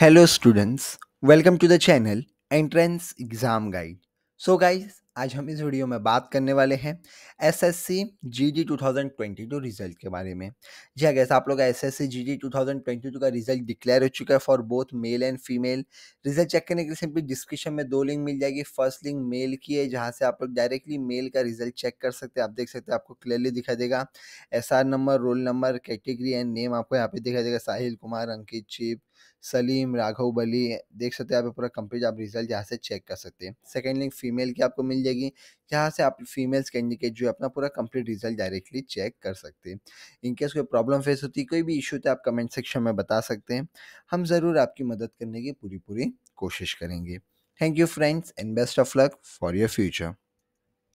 Hello students, welcome to the channel Entrance Exam Guide. So guys, आज हम इस video में बात करने वाले हैं एसएससी जीडी 2022 रिजल्ट के बारे में जी हाँ कैसे आप लोग एसएससी जीडी 2022 का रिजल्ट डिक्लेयर हो चुका है for both male and female result check करने के लिए सिंपली डिस्क्रिप्शन में दो लिंक मिल जाएगी फर्स्ट लिंक मेल की है जहाँ से आप लोग डायरेक्टली मेल का रिजल्ट चेक कर सकते हैं आप देख सकते हैं आपको क्लियरली दिखाई देगा S number roll number category and name आपको यहाँ पे दिखाई देगा साहिल कुमार अंकित चिप सलीम राघव बली देख सकते हैं आप पूरा कंप्लीट आप रिजल्ट यहाँ से चेक कर सकते हैं सेकेंड लिंक फीमेल की आपको मिल जाएगी जहाँ से आप फीमेल्स कैंडिडेट जो है अपना पूरा कंप्लीट रिजल्ट डायरेक्टली चेक कर सकते हैं इनकेस कोई प्रॉब्लम फेस होती कोई भी इशू तो आप कमेंट सेक्शन में बता सकते हैं हम ज़रूर आपकी मदद करने की पूरी पूरी कोशिश करेंगे thank you friends and best of luck for your future